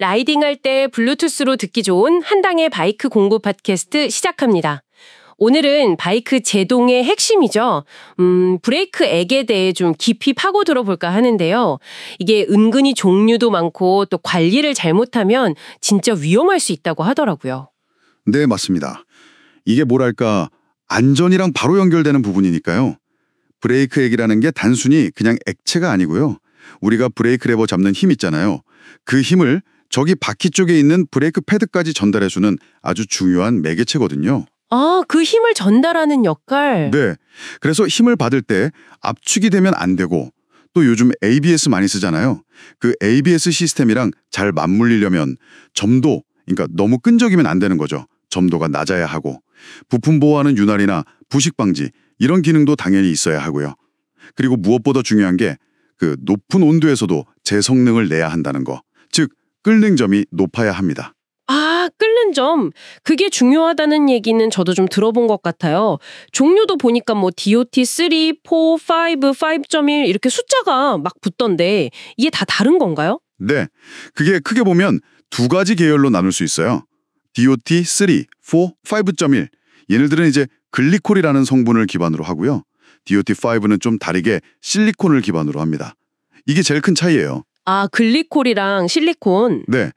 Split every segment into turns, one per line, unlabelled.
라이딩할 때 블루투스로 듣기 좋은 한당의 바이크 공부 팟캐스트 시작합니다. 오늘은 바이크 제동의 핵심이죠. 음, 브레이크 액에 대해 좀 깊이 파고 들어볼까 하는데요. 이게 은근히 종류도 많고 또 관리를 잘못하면 진짜 위험할 수 있다고 하더라고요.
네, 맞습니다. 이게 뭐랄까 안전이랑 바로 연결되는 부분이니까요. 브레이크 액이라는 게 단순히 그냥 액체가 아니고요. 우리가 브레이크 레버 잡는 힘 있잖아요. 그 힘을 저기 바퀴 쪽에 있는 브레이크 패드까지 전달해주는 아주 중요한 매개체거든요.
아, 그 힘을 전달하는 역할?
네. 그래서 힘을 받을 때 압축이 되면 안 되고 또 요즘 ABS 많이 쓰잖아요. 그 ABS 시스템이랑 잘 맞물리려면 점도, 그러니까 너무 끈적이면 안 되는 거죠. 점도가 낮아야 하고 부품 보호하는 윤활이나 부식 방지 이런 기능도 당연히 있어야 하고요. 그리고 무엇보다 중요한 게 그 높은 온도에서도 제 성능을 내야 한다는 거. 끓는 점이 높아야 합니다.
아, 끓는 점. 그게 중요하다는 얘기는 저도 좀 들어본 것 같아요. 종류도 보니까 뭐 DOT 3, 4, 5, 5.1 이렇게 숫자가 막 붙던데 이게 다 다른 건가요?
네. 그게 크게 보면 두 가지 계열로 나눌 수 있어요. DOT 3, 4, 5.1. 얘네들은 이제 글리콜이라는 성분을 기반으로 하고요. DOT5는 좀 다르게 실리콘을 기반으로 합니다. 이게 제일 큰 차이예요.
아, 글리콜이랑 실리콘.
네.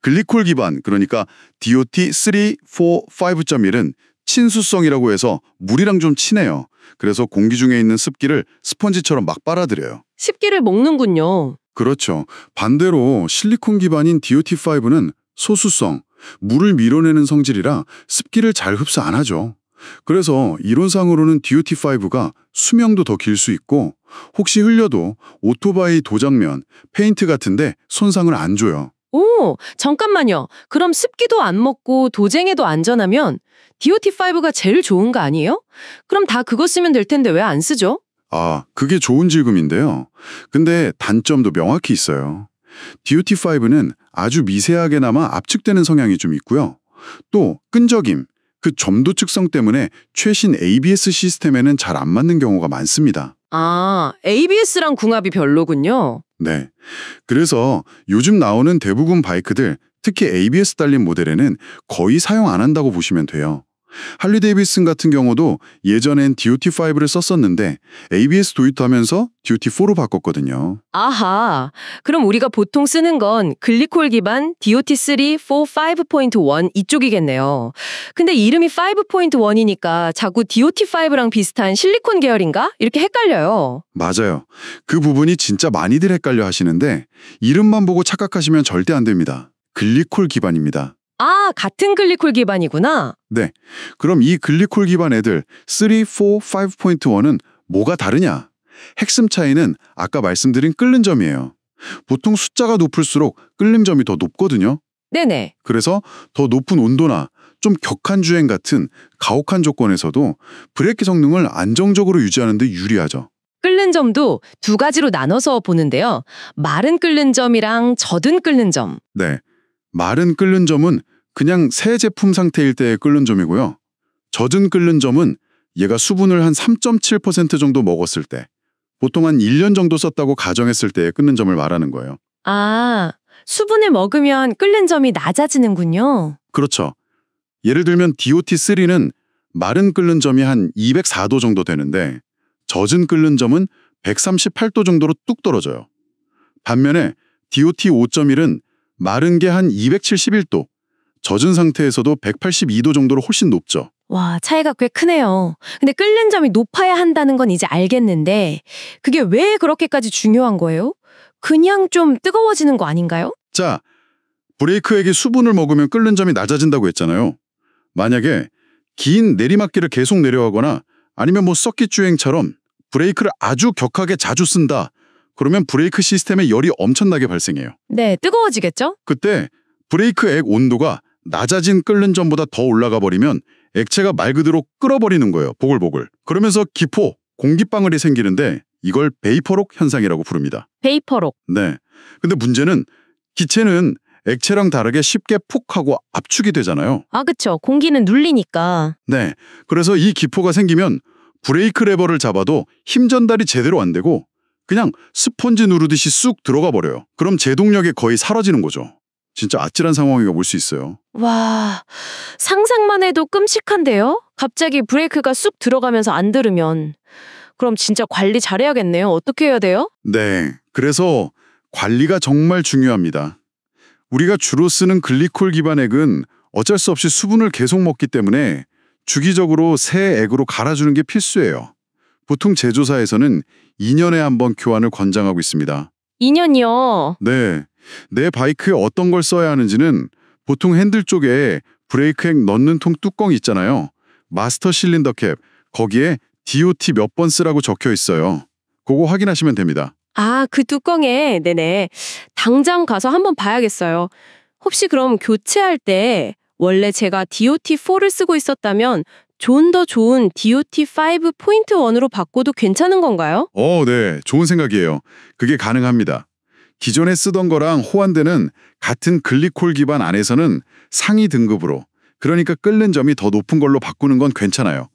글리콜 기반 그러니까 DOT345.1은 친수성이라고 해서 물이랑 좀 친해요. 그래서 공기 중에 있는 습기를 스펀지처럼 막 빨아들여요.
습기를 먹는군요.
그렇죠. 반대로 실리콘 기반인 DOT5는 소수성, 물을 밀어내는 성질이라 습기를 잘 흡수 안 하죠. 그래서 이론상으로는 DUT5가 수명도 더 길 수 있고 혹시 흘려도 오토바이 도장면, 페인트 같은데 손상을 안 줘요.
오, 잠깐만요. 그럼 습기도 안 먹고 도쟁에도 안전하면 DOT5가 제일 좋은 거 아니에요? 그럼 다 그거 쓰면 될 텐데 왜 안 쓰죠?
아, 그게 좋은 질금인데요. 근데 단점도 명확히 있어요. DOT5는 아주 미세하게나마 압축되는 성향이 좀 있고요. 또 끈적임, 그 점도 측성 때문에 최신 ABS 시스템에는 잘 안 맞는 경우가 많습니다.
아, ABS랑 궁합이 별로군요.
네. 그래서 요즘 나오는 대부분 바이크들, 특히 ABS 달린 모델에는 거의 사용 안 한다고 보시면 돼요. 할리 데이비슨 같은 경우도 예전엔 DUT5를 썼었는데 ABS 도입하면서 DUT4로 바꿨거든요.
아하, 그럼 우리가 보통 쓰는 건 글리콜 기반 DOT3, 4, 5.1 이쪽이겠네요. 근데 이름이 5.1이니까 자꾸 DOT5랑 비슷한 실리콘 계열인가? 이렇게 헷갈려요.
맞아요. 그 부분이 진짜 많이들 헷갈려 하시는데 이름만 보고 착각하시면 절대 안 됩니다. 글리콜 기반입니다.
아, 같은 글리콜 기반이구나.
네. 그럼 이 글리콜 기반 애들 3, 4, 5.1은 뭐가 다르냐? 핵심 차이는 아까 말씀드린 끓는 점이에요. 보통 숫자가 높을수록 끓는 점이 더 높거든요. 네네. 그래서 더 높은 온도나 좀 격한 주행 같은 가혹한 조건에서도 브레이크 성능을 안정적으로 유지하는 데 유리하죠.
끓는 점도 두 가지로 나눠서 보는데요. 마른 끓는 점이랑 젖은 끓는 점.
네. 마른 끓는 점은 그냥 새 제품 상태일 때의 끓는 점이고요. 젖은 끓는 점은 얘가 수분을 한 3.7% 정도 먹었을 때, 보통 한 1년 정도 썼다고 가정했을 때의 끓는 점을 말하는 거예요.
아, 수분을 먹으면 끓는 점이 낮아지는군요.
그렇죠. 예를 들면 DOT3는 마른 끓는 점이 한 204도 정도 되는데 젖은 끓는 점은 138도 정도로 뚝 떨어져요. 반면에 DOT 5.1은 마른 게 한 271도, 젖은 상태에서도 182도 정도로 훨씬 높죠. 와,
차이가 꽤 크네요. 근데 끓는 점이 높아야 한다는 건 이제 알겠는데 그게 왜 그렇게까지 중요한 거예요? 그냥 좀 뜨거워지는 거 아닌가요?
자, 브레이크액이 수분을 먹으면 끓는 점이 낮아진다고 했잖아요. 만약에 긴 내리막길을 계속 내려가거나 아니면 뭐썩킷 주행처럼 브레이크를 아주 격하게 자주 쓴다. 그러면 브레이크 시스템에 열이 엄청나게 발생해요.
네, 뜨거워지겠죠?
그때 브레이크액 온도가 낮아진 끓는 점보다 더 올라가 버리면 액체가 말 그대로 끓어버리는 거예요. 보글보글. 그러면서 기포, 공기방울이 생기는데 이걸 베이퍼록 현상이라고 부릅니다. 베이퍼록. 네. 근데 문제는 기체는 액체랑 다르게 쉽게 푹 하고 압축이 되잖아요.
아, 그쵸. 공기는 눌리니까.
네. 그래서 이 기포가 생기면 브레이크 레버를 잡아도 힘 전달이 제대로 안 되고 그냥 스펀지 누르듯이 쑥 들어가 버려요. 그럼 제동력이 거의 사라지는 거죠. 진짜 아찔한 상황이 볼수 있어요.
와, 상상만 해도 끔찍한데요? 갑자기 브레이크가 쑥 들어가면서 안 들으면. 그럼 진짜 관리 잘해야겠네요. 어떻게 해야 돼요?
네, 그래서 관리가 정말 중요합니다. 우리가 주로 쓰는 글리콜 기반액은 어쩔 수 없이 수분을 계속 먹기 때문에 주기적으로 새 액으로 갈아주는 게 필수예요. 보통 제조사에서는 2년에 한 번 교환을 권장하고 있습니다.
2년이요?
네. 내 바이크에 어떤 걸 써야 하는지는 보통 핸들 쪽에 브레이크 액 넣는 통 뚜껑 있잖아요. 마스터 실린더 캡, 거기에 DOT 몇 번 쓰라고 적혀 있어요. 그거 확인하시면 됩니다.
아, 그 뚜껑에, 네네. 당장 가서 한번 봐야겠어요. 혹시 그럼 교체할 때 원래 제가 DOT4를 쓰고 있었다면 좋은 더 좋은 DOT5 포인트 1으로 바꿔도 괜찮은 건가요?
어, 네. 좋은 생각이에요. 그게 가능합니다. 기존에 쓰던 거랑 호환되는 같은 글리콜 기반 안에서는 상위 등급으로 그러니까 끓는 점이 더 높은 걸로 바꾸는 건 괜찮아요.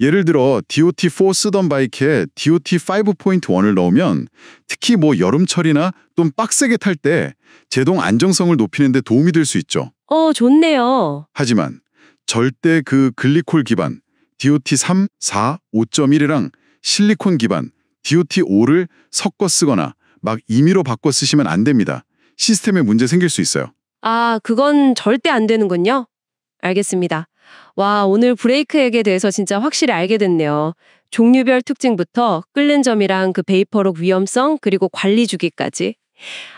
예를 들어 DOT4 쓰던 바이크에 DOT5.1을 넣으면 특히 뭐 여름철이나 좀 빡세게 탈 때 제동 안정성을 높이는 데 도움이 될 수 있죠.
어, 좋네요.
하지만 절대 그 글리콜 기반 DOT3, 4, 5.1이랑 실리콘 기반 DOT5를 섞어 쓰거나 막 임의로 바꿔 쓰시면 안 됩니다. 시스템에 문제 생길 수 있어요.
아, 그건 절대 안 되는군요. 알겠습니다. 와, 오늘 브레이크액에 대해서 진짜 확실히 알게 됐네요. 종류별 특징부터 끓는 점이랑 그 베이퍼록 위험성 그리고 관리 주기까지.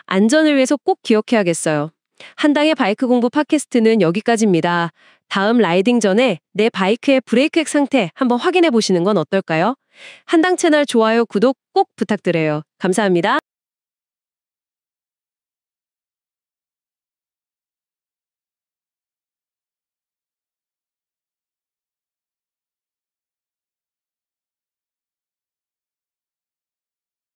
안전을 위해서 꼭 기억해야겠어요. 한당의 바이크 공부 팟캐스트는 여기까지입니다. 다음 라이딩 전에 내 바이크의 브레이크액 상태 한번 확인해 보시는 건 어떨까요? 한당 채널 좋아요, 구독 꼭 부탁드려요.
감사합니다.